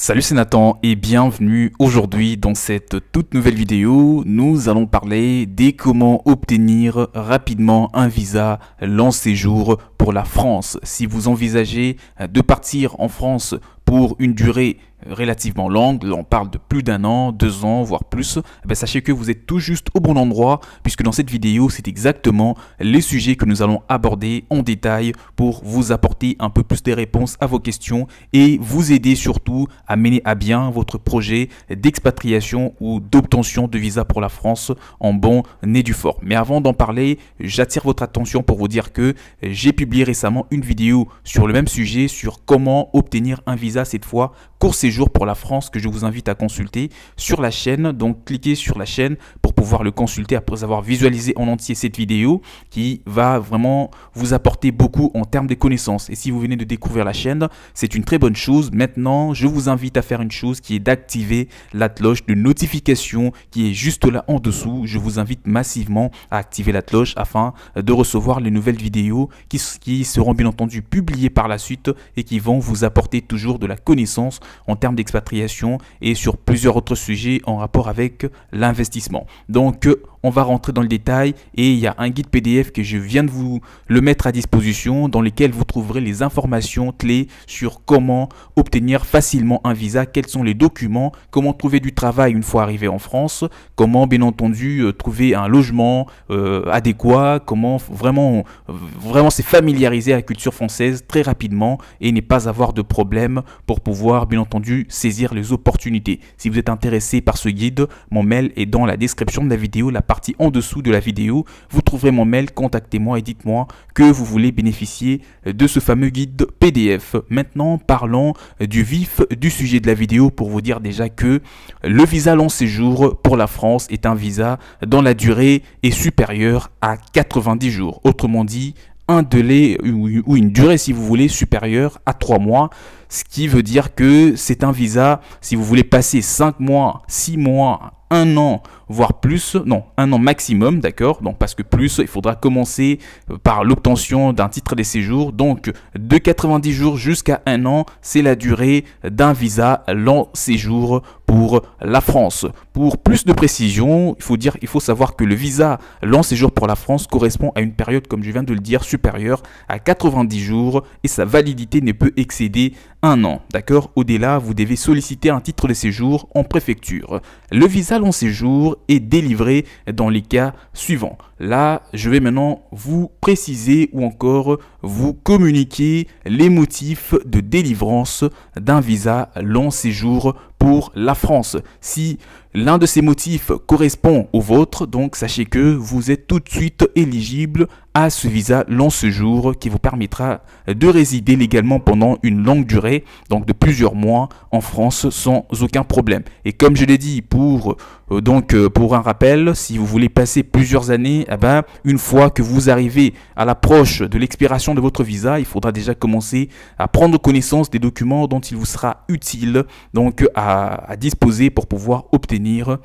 Salut c'est Nathan et bienvenue aujourd'hui dans cette toute nouvelle vidéo. Nous allons parler des comment obtenir rapidement un visa long séjour pour la France. Si vous envisagez de partir en France pour une durée relativement longue, on parle de plus d'un an, deux ans, voire plus, eh ben sachez que vous êtes tout juste au bon endroit, puisque dans cette vidéo, c'est exactement les sujets que nous allons aborder en détail pour vous apporter un peu plus de réponses à vos questions et vous aider surtout à mener à bien votre projet d'expatriation ou d'obtention de visa pour la France en bon nez du fort. Mais avant d'en parler, j'attire votre attention pour vous dire que j'ai publié récemment une vidéo sur le même sujet, sur comment obtenir un visa cette fois court jours pour la France que je vous invite à consulter sur la chaîne. Donc cliquez sur la chaîne pour pouvoir le consulter après avoir visualisé en entier cette vidéo qui va vraiment vous apporter beaucoup en termes de connaissances. Et si vous venez de découvrir la chaîne, c'est une très bonne chose. Maintenant, je vous invite à faire une chose qui est d'activer la cloche de notification qui est juste là en dessous. Je vous invite massivement à activer la cloche afin de recevoir les nouvelles vidéos qui, qui seront bien entendu publiées par la suite et qui vont vous apporter toujours de la connaissance en termes d'expatriation et sur plusieurs autres sujets en rapport avec l'investissement. Donc on va rentrer dans le détail et il y a un guide PDF que je viens de vous le mettre à disposition dans lequel vous trouverez les informations clés sur comment obtenir facilement un visa, quels sont les documents, comment trouver du travail une fois arrivé en France, comment bien entendu euh, trouver un logement euh, adéquat, comment vraiment, vraiment se familiariser à la culture française très rapidement et ne pas avoir de problème pour pouvoir bien entendu saisir les opportunités. Si vous êtes intéressé par ce guide, mon mail est dans la description de la vidéo, la partie en dessous de la vidéo, vous trouverez mon mail, contactez-moi et dites-moi que vous voulez bénéficier euh, de ce fameux guide PDF. Maintenant, parlons euh, du vif du sujet de la vidéo pour vous dire déjà que euh, le visa long séjour pour la France est un visa dont la durée est supérieure à 90 jours. Autrement dit, un délai ou une durée, si vous voulez, supérieure à 3 mois ce qui veut dire que c'est un visa, si vous voulez passer 5 mois, 6 mois, 1 an, voire plus, non, un an maximum, d'accord Donc parce que plus, il faudra commencer euh, par l'obtention d'un titre de séjour. Donc de 90 jours jusqu'à 1 an, c'est la durée d'un visa long séjour pour la France. Pour plus de précision, il faut dire, il faut savoir que le visa long séjour pour la France correspond à une période, comme je viens de le dire, supérieure à 90 jours et sa validité ne peut excéder un an. D'accord Au-delà, vous devez solliciter un titre de séjour en préfecture. Le visa long séjour est délivré dans les cas suivants. Là, je vais maintenant vous préciser ou encore vous communiquer les motifs de délivrance d'un visa long séjour pour la France. Si l'un de ces motifs correspond au vôtre, donc sachez que vous êtes tout de suite éligible à ce visa long séjour qui vous permettra de résider légalement pendant une longue durée, donc de plusieurs mois en France sans aucun problème. Et comme je l'ai dit, pour euh, donc, euh, pour un rappel, si vous voulez passer plusieurs années, eh ben, une fois que vous arrivez à l'approche de l'expiration de votre visa, il faudra déjà commencer à prendre connaissance des documents dont il vous sera utile donc, à, à disposer pour pouvoir obtenir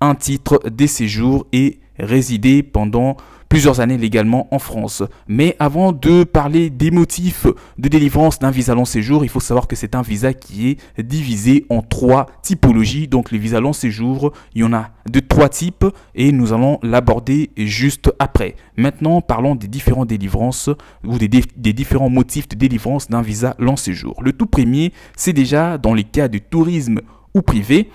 un titre de séjour et résider pendant plusieurs années légalement en France. Mais avant de parler des motifs de délivrance d'un visa long séjour, il faut savoir que c'est un visa qui est divisé en trois typologies. Donc les visas long séjour, il y en a de trois types et nous allons l'aborder juste après. Maintenant, parlons des différents délivrances ou des, différents motifs de délivrance d'un visa long séjour. Le tout premier, c'est déjà dans les cas de tourisme ou privé.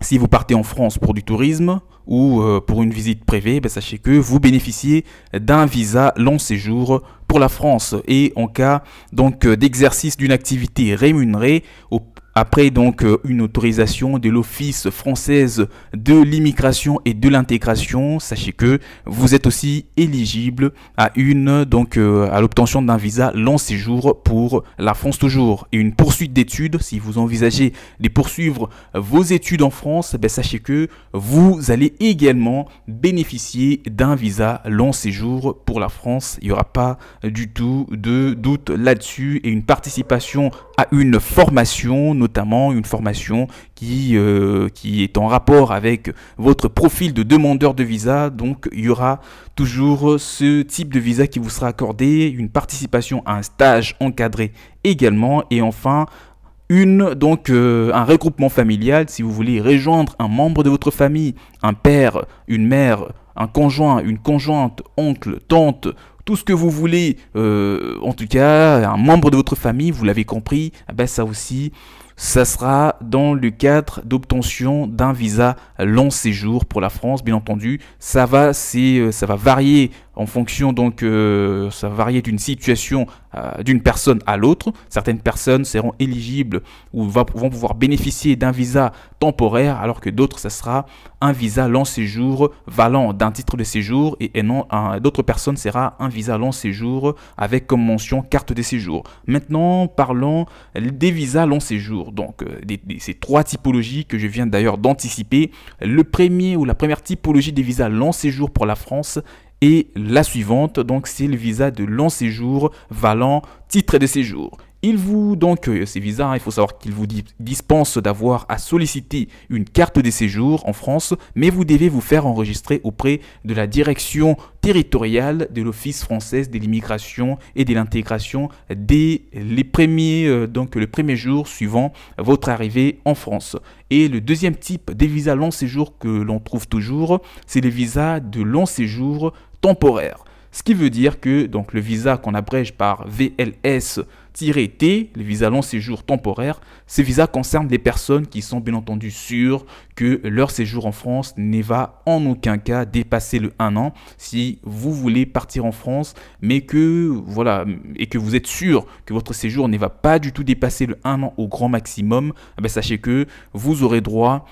Si vous partez en France pour du tourisme, ou euh, pour une visite privée, ben, sachez que vous bénéficiez d'un visa long séjour pour la France et en cas donc euh, d'exercice d'une activité rémunérée au après donc euh, une autorisation de l'Office française de l'immigration et de l'intégration, sachez que vous êtes aussi éligible à une donc euh, à l'obtention d'un visa long séjour pour la France toujours et une poursuite d'études si vous envisagez de poursuivre vos études en France, ben, sachez que vous allez également bénéficier d'un visa long séjour pour la France, il n'y aura pas du tout de doute là-dessus et une participation à une formation notamment notamment une formation qui, euh, qui est en rapport avec votre profil de demandeur de visa. Donc il y aura toujours ce type de visa qui vous sera accordé, une participation à un stage encadré également et enfin une donc euh, un regroupement familial si vous voulez rejoindre un membre de votre famille, un père, une mère, un conjoint, une conjointe, oncle, tante, tout ce que vous voulez, euh, en tout cas un membre de votre famille, vous l'avez compris, eh ben ça aussi ça sera dans le cadre d'obtention d'un visa long séjour pour la France. Bien entendu, ça va, euh, ça va varier en fonction donc euh, ça varie d'une situation d'une personne à l'autre. Certaines personnes seront éligibles ou vont pouvoir bénéficier d'un visa temporaire alors que d'autres ce sera un visa long séjour valant d'un titre de séjour et, non d'autres personnes sera un visa long séjour avec comme mention carte de séjour. Maintenant parlons des visas long séjour. Donc euh, ces trois typologies que je viens d'ailleurs d'anticiper. Le premier ou la première typologie des visas long séjour pour la France et la suivante, donc, c'est le visa de long séjour valant titre de séjour. Il vous, donc, euh, ces visas, hein, il faut savoir qu'il vous dispense d'avoir à solliciter une carte de séjour en France, mais vous devez vous faire enregistrer auprès de la direction territoriale de l'Office française de l'immigration et de l'intégration dès les premiers, euh, donc, le premier jour suivant votre arrivée en France. Et le deuxième type des visas long séjour que l'on trouve toujours, c'est les visas de long séjour temporaire. Ce qui veut dire que donc, le visa qu'on abrège par VLS-T, le visa long séjour temporaire, ces visas concernent les personnes qui sont bien entendu sûres que leur séjour en France ne va en aucun cas dépasser le 1 an. Si vous voulez partir en France, mais que voilà, et que vous êtes sûr que votre séjour ne va pas du tout dépasser le 1 an au grand maximum, eh sachez que vous aurez droit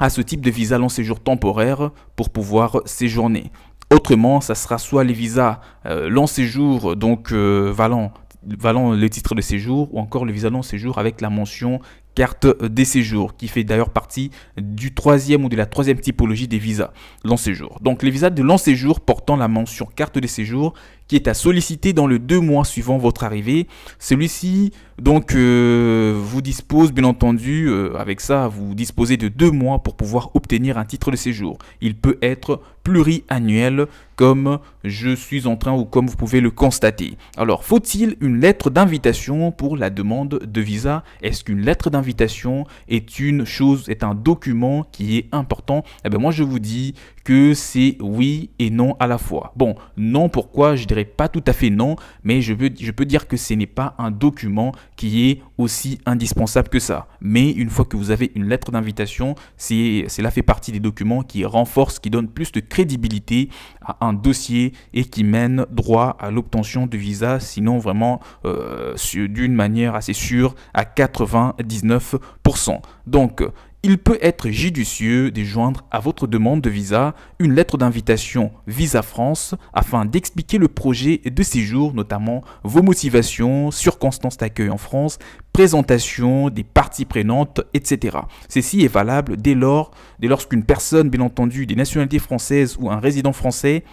à ce type de visa long séjour temporaire pour pouvoir séjourner. Autrement, ça sera soit les visas euh, long séjour, donc euh, valant, valant le titre de séjour, ou encore le visa long séjour avec la mention carte de séjour » qui fait d'ailleurs partie du troisième ou de la troisième typologie des visas long séjour. Donc les visas de long séjour portant la mention carte de séjour » qui est à solliciter dans les deux mois suivant votre arrivée. Celui-ci, donc, euh, vous dispose, bien entendu, euh, avec ça, vous disposez de deux mois pour pouvoir obtenir un titre de séjour. Il peut être pluriannuel, comme je suis en train ou comme vous pouvez le constater. Alors, faut-il une lettre d'invitation pour la demande de visa Est-ce qu'une lettre d'invitation est une chose, est un document qui est important Eh bien, moi, je vous dis que c'est oui et non à la fois. Bon, non, pourquoi Je dirais pas tout à fait non, mais je, veux, je peux dire que ce n'est pas un document qui est aussi indispensable que ça. Mais une fois que vous avez une lettre d'invitation, c'est cela fait partie des documents qui renforcent, qui donne plus de crédibilité à un dossier et qui mène droit à l'obtention de visa, sinon vraiment euh, d'une manière assez sûre à 99%. Donc, il peut être judicieux de joindre à votre demande de visa une lettre d'invitation Visa France afin d'expliquer le projet de séjour, notamment vos motivations, circonstances d'accueil en France, présentation des parties prenantes, etc. Ceci est valable dès lors, dès lorsqu'une personne, bien entendu, des nationalités françaises ou un résident français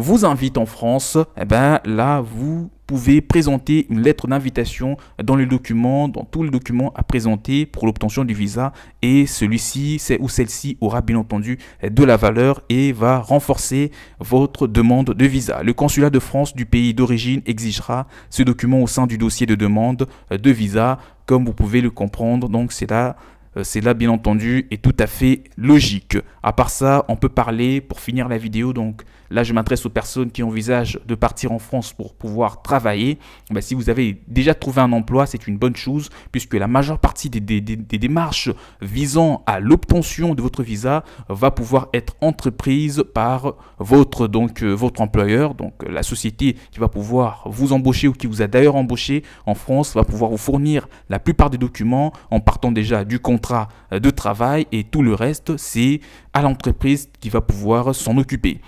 vous invite en France, eh ben là, vous pouvez présenter une lettre d'invitation dans le document, dans tout le document à présenter pour l'obtention du visa et celui-ci ou celle-ci aura bien entendu de la valeur et va renforcer votre demande de visa. Le consulat de France du pays d'origine exigera ce document au sein du dossier de demande de visa comme vous pouvez le comprendre. Donc c'est là euh, c'est là bien entendu et tout à fait logique. À part ça, on peut parler pour finir la vidéo donc Là, je m'adresse aux personnes qui envisagent de partir en France pour pouvoir travailler. Ben, si vous avez déjà trouvé un emploi, c'est une bonne chose puisque la majeure partie des, des démarches visant à l'obtention de votre visa va pouvoir être entreprise par votre, donc, euh, votre employeur. Donc, euh, la société qui va pouvoir vous embaucher ou qui vous a d'ailleurs embauché en France va pouvoir vous fournir la plupart des documents en partant déjà du contrat euh, de travail et tout le reste, c'est à l'entreprise qui va pouvoir s'en occuper.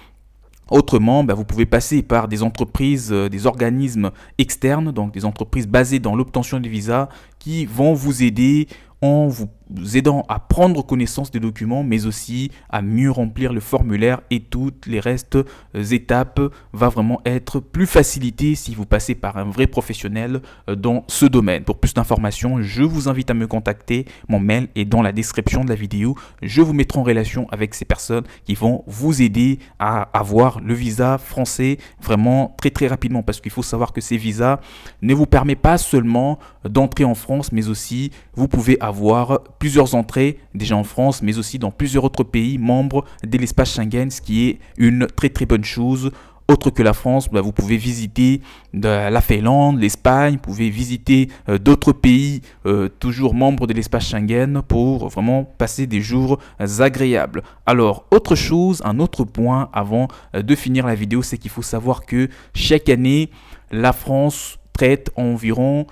Autrement, ben, vous pouvez passer par des entreprises, euh, des organismes externes, donc des entreprises basées dans l'obtention des visas, qui vont vous aider en vous aidant à prendre connaissance des documents, mais aussi à mieux remplir le formulaire et toutes les restes euh, étapes va vraiment être plus facilité si vous passez par un vrai professionnel euh, dans ce domaine. Pour plus d'informations, je vous invite à me contacter. Mon mail est dans la description de la vidéo. Je vous mettrai en relation avec ces personnes qui vont vous aider à avoir le visa français vraiment très très rapidement parce qu'il faut savoir que ces visas ne vous permettent pas seulement d'entrer en France, mais aussi vous pouvez avoir plusieurs entrées, déjà en France, mais aussi dans plusieurs autres pays membres de l'espace Schengen, ce qui est une très très bonne chose. Autre que la France, bah, vous pouvez visiter bah, la Finlande, l'Espagne, vous pouvez visiter euh, d'autres pays euh, toujours membres de l'espace Schengen pour vraiment passer des jours agréables. Alors, autre chose, un autre point avant euh, de finir la vidéo, c'est qu'il faut savoir que chaque année, la France traite environ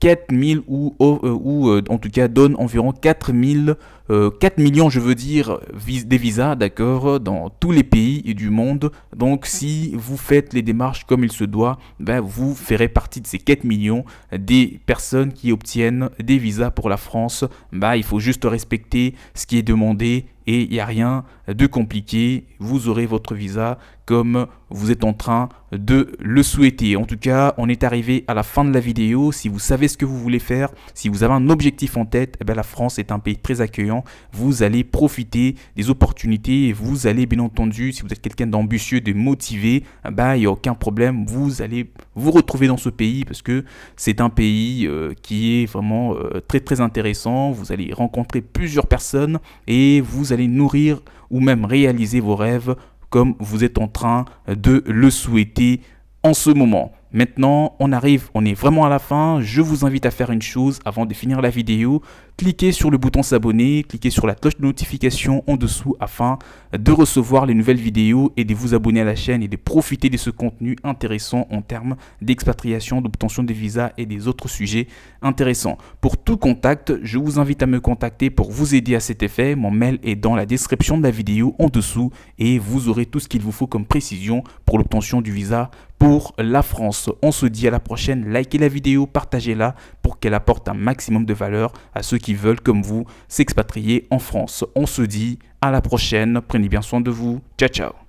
4000 ou, euh, ou euh, en tout cas donne environ 4000, 4 euh, millions, je veux dire, des visas, d'accord, dans tous les pays du monde. Donc si vous faites les démarches comme il se doit, ben, vous ferez partie de ces 4 millions des personnes qui obtiennent des visas pour la France. bah il faut juste respecter ce qui est demandé et il n'y a rien de compliqué. Vous aurez votre visa comme vous êtes en train de le souhaiter. En tout cas, on est arrivé à la fin de la vidéo. Si vous savez ce que vous voulez faire, si vous avez un objectif en tête, eh ben, la France est un pays très accueillant. Vous allez profiter des opportunités. Et vous allez, bien entendu, si vous êtes quelqu'un d'ambitieux, de motivé, eh ben, il n'y a aucun problème. Vous allez vous retrouver dans ce pays parce que c'est un pays euh, qui est vraiment euh, très très intéressant. Vous allez rencontrer plusieurs personnes et vous allez nourrir ou même réaliser vos rêves comme vous êtes en train de le souhaiter en ce moment. Maintenant, on arrive, on est vraiment à la fin. Je vous invite à faire une chose avant de finir la vidéo cliquez sur le bouton s'abonner, cliquez sur la cloche de notification en dessous afin de recevoir les nouvelles vidéos et de vous abonner à la chaîne et de profiter de ce contenu intéressant en termes d'expatriation, d'obtention des visas et des autres sujets intéressants. Pour tout contact, je vous invite à me contacter pour vous aider à cet effet. Mon mail est dans la description de la vidéo en dessous et vous aurez tout ce qu'il vous faut comme précision pour l'obtention du visa pour la France. On se dit à la prochaine, likez la vidéo, partagez-la pour qu'elle apporte un maximum de valeur à ceux qui qui veulent, comme vous, s'expatrier en France. On se dit à la prochaine, prenez bien soin de vous, ciao ciao